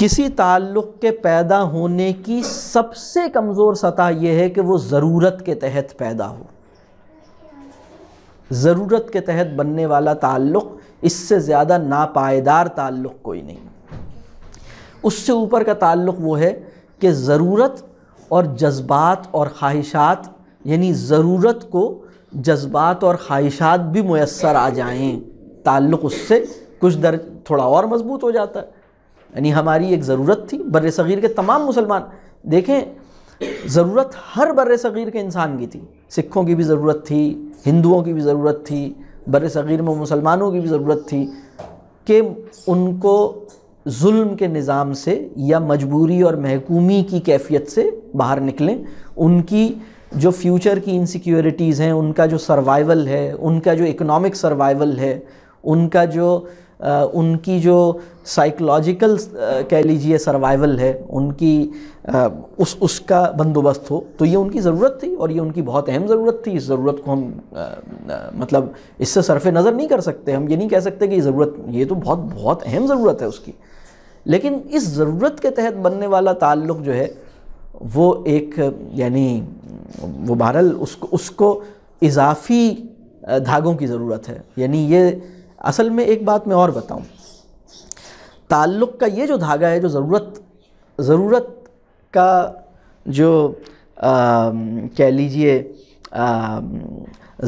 किसी ताल्लुक़ के पैदा होने की सबसे कमज़ोर सतह यह है कि वो ज़रूरत के तहत पैदा हो ज़रूरत के तहत बनने वाला ताल्लुक़ इससे ज़्यादा नापायदार ताल्लुक़ कोई नहीं उससे ऊपर का ताल्लुक़ वो है कि ज़रूरत और जज्बात और ख्वाहिशात यानी ज़रूरत को जज्बात और ख्वाहिशात भी मैसर आ जाएं ताल्लुक़ उससे कुछ दर थोड़ा और मजबूत हो जाता है અને અમારી એક જરૂરત થી બરસાગીર કે તમામ મુસ્લમાન દેખે જરૂરત હર બરસાગીર કે ઇન્સાન કે થી સિક્ખો કે ભી જરૂરત થી હિન્દુઓ કે ભી જરૂરત થી બરસાગીર મે મુસ્લમાનો કે ભી જરૂરત થી કે ઉનકો ઝુલમ કે निजाम સે يا મજબૂરી ઓર મહકુમી કી કૈફિયત સે બહાર નિકલે ઉનકી જો ફ્યુચર કી ઇનસેક્યોરટીઝ હે ઉનકા જો સર્વાઇવલ હે ઉનકા જો ઇકોનોમિક સર્વાઇવલ હે ઉનકા જો उनकी जो साइकोलॉजिकल कह लीजिए सर्वाइवल है उनकी उस उसका बंदोबस्त हो तो ये उनकी ज़रूरत थी और ये उनकी बहुत अहम ज़रूरत थी इस ज़रूरत को हम मतलब इससे सरफ नज़र नहीं कर सकते हम ये नहीं कह सकते कि ज़रूरत ये तो बहुत बहुत अहम ज़रूरत है उसकी लेकिन इस ज़रूरत के तहत बनने वाला ताल्लुक़ जो है वो एक यानी वो बहरल उसको उसको इजाफी धागों की ज़रूरत है यानी ये असल में एक बात मैं और बताऊं ताल्लुक़ का ये जो धागा है जो ज़रूरत ज़रूरत का जो कह लीजिए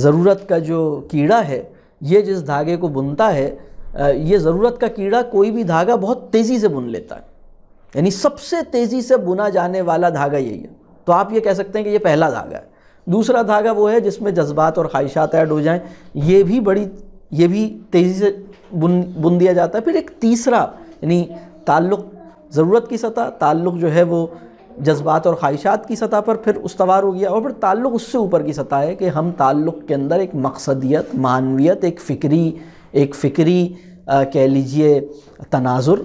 ज़रूरत का जो कीड़ा है ये जिस धागे को बुनता है ये ज़रूरत का कीड़ा कोई भी धागा बहुत तेज़ी से बुन लेता है यानी सबसे तेज़ी से बुना जाने वाला धागा यही है तो आप ये कह सकते हैं कि ये पहला धागा है दूसरा धागा वो है जिसमें जज्बात और ख्वाहिशात ऐड हो जाएं ये भी बड़ी ये भी तेज़ी से बुन बुन दिया जाता है फिर एक तीसरा यानी ताल्लुक़ ज़रूरत की सतह ताल्लुक़ जो है वो जज्बात और ख्वाहिशात की सतह पर फिर उसवार हो गया और फिर ताल्लुक़ उससे ऊपर की सतह है कि हम ताल्लुक़ के अंदर एक मकसदियत मानवियत एक फ़िक्री एक फ़िक्री कह लीजिए तनाजुर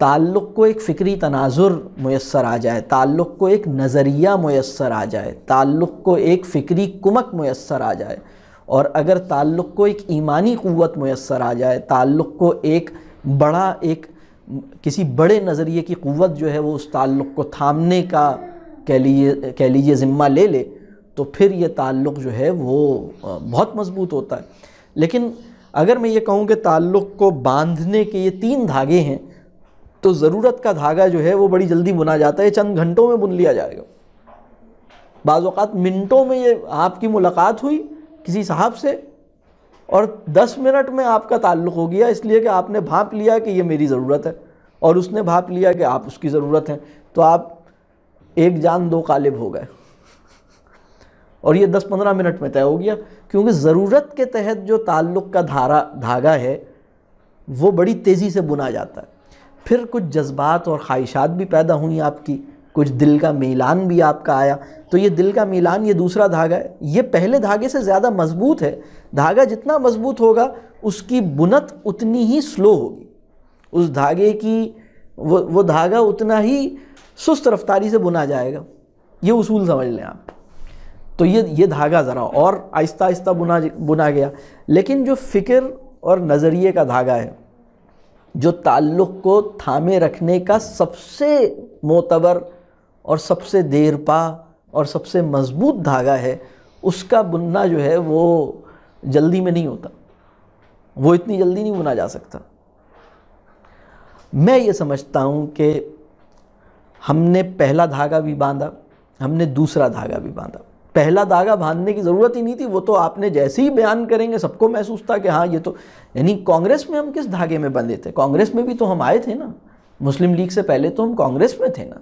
ताल्लुक़ को एक फ़िक्री तनाजुर मैसर आ जाए ताल्लुक़ को एक नज़रिया मैसर आ जाए ताल्लुक़ को एक फ़िक्री कुमक मैसर आ जाए और अगर ताल्लुक़ को एक ईमानी क़वत मैसर आ जाए ताल्लुक़ को एक बड़ा एक किसी बड़े नज़रिए की क़वत जो है वो उस ताल्लुक़ को थामने का कह लीजिए कह लीजिए ज़िम्मा ले ले तो फिर ये ताल्लुक़ जो है वो बहुत मज़बूत होता है लेकिन अगर मैं ये कहूँ कि ताल्लुक़ को बांधने के ये तीन धागे हैं तो ज़रूरत का धागा जो है वो बड़ी जल्दी बुना जाता है चंद घंटों में बुन लिया जाएगा बाज़ात मिनटों में ये आपकी मुलाकात हुई किसी साहब से और 10 मिनट में आपका ताल्लुक हो गया इसलिए कि आपने भाप लिया कि ये मेरी ज़रूरत है और उसने भाप लिया कि आप उसकी ज़रूरत हैं तो आप एक जान दो कालिब हो गए और ये 10-15 मिनट में तय हो गया क्योंकि ज़रूरत के तहत जो ताल्लुक़ का धारा धागा है वो बड़ी तेज़ी से बुना जाता है फिर कुछ जज्बात और ख़्वाहिशात भी पैदा हुई आपकी कुछ दिल का मिलान भी आपका आया तो ये दिल का मिलान ये दूसरा धागा है ये पहले धागे से ज़्यादा मजबूत है धागा जितना मजबूत होगा उसकी बुनत उतनी ही स्लो होगी उस धागे की वो वो धागा उतना ही सुस्त रफ्तारी से बुना जाएगा ये उसूल समझ लें आप तो ये ये धागा ज़रा और आहिस्ता आहिस्ता बुना बुना गया लेकिन जो फ़िक्र और नज़रिए का धागा है जो ताल्लुक़ को थामे रखने का सबसे मोतबर और सबसे देरपा और सबसे मज़बूत धागा है उसका बुनना जो है वो जल्दी में नहीं होता वो इतनी जल्दी नहीं बुना जा सकता मैं ये समझता हूँ कि हमने पहला धागा भी बांधा हमने दूसरा धागा भी बांधा पहला धागा बांधने की ज़रूरत ही नहीं थी वो तो आपने जैसे ही बयान करेंगे सबको महसूस था कि हाँ ये तो यानी कांग्रेस में हम किस धागे में बंधे थे कांग्रेस में भी तो हम आए थे ना मुस्लिम लीग से पहले तो हम कांग्रेस में थे ना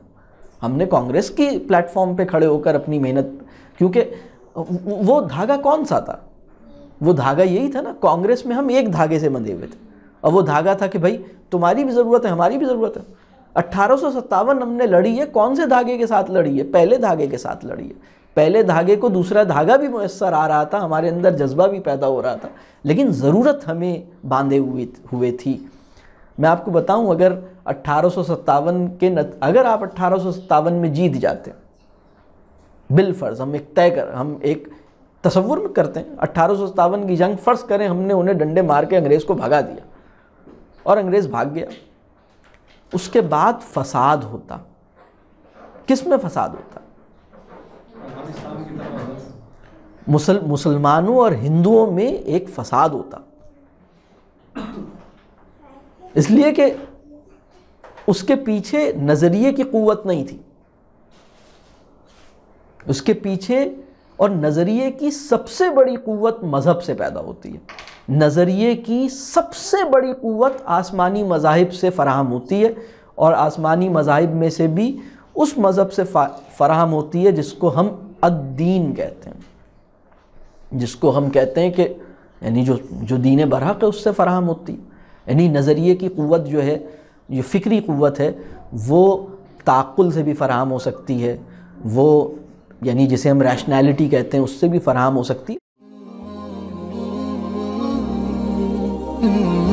हमने कांग्रेस की प्लेटफॉर्म पे खड़े होकर अपनी मेहनत क्योंकि वो धागा कौन सा था वो धागा यही था ना कांग्रेस में हम एक धागे से बंधे हुए थे और वो धागा था कि भाई तुम्हारी भी ज़रूरत है हमारी भी ज़रूरत है अट्ठारह हमने लड़ी है कौन से धागे के साथ लड़ी है पहले धागे के साथ लड़ी है पहले धागे को दूसरा धागा भी मैसर आ रहा था हमारे अंदर जज्बा भी पैदा हो रहा था लेकिन ज़रूरत हमें बांधे हुए हुए थी मैं आपको बताऊं अगर अट्ठारह के नत, अगर आप अट्ठारह में जीत जाते बिलफर्ज हम एक तय कर हम एक तस्वुर में करते हैं अट्ठारह की जंग फ़र्ज करें हमने उन्हें डंडे मार के अंग्रेज़ को भगा दिया और अंग्रेज़ भाग गया उसके बाद फसाद होता किस में फसाद होता मुसल मुसलमानों और हिंदुओं में एक फसाद होता इसलिए कि उसके पीछे नज़रिए की क़वत नहीं थी उसके पीछे और नज़रिए की सबसे बड़ी क़वत मज़हब से पैदा होती है नज़रिए की सबसे बड़ी क़वत आसमानी मजाहिब से फ़राहम होती है और आसमानी मजाहिब में से भी उस मज़हब से फ़राहम होती है जिसको हम अद्दीन कहते हैं जिसको हम कहते हैं कि यानी जो जो दीन बरहक है उससे फ़राहम होती है यानी नज़रिए की क़वत जो है जो फ़िक्री क़वत है वो ताक़ुल से भी फ़राम हो सकती है वो यानी जिसे हम रैशनैलिटी कहते हैं उससे भी फ़राम हो सकती है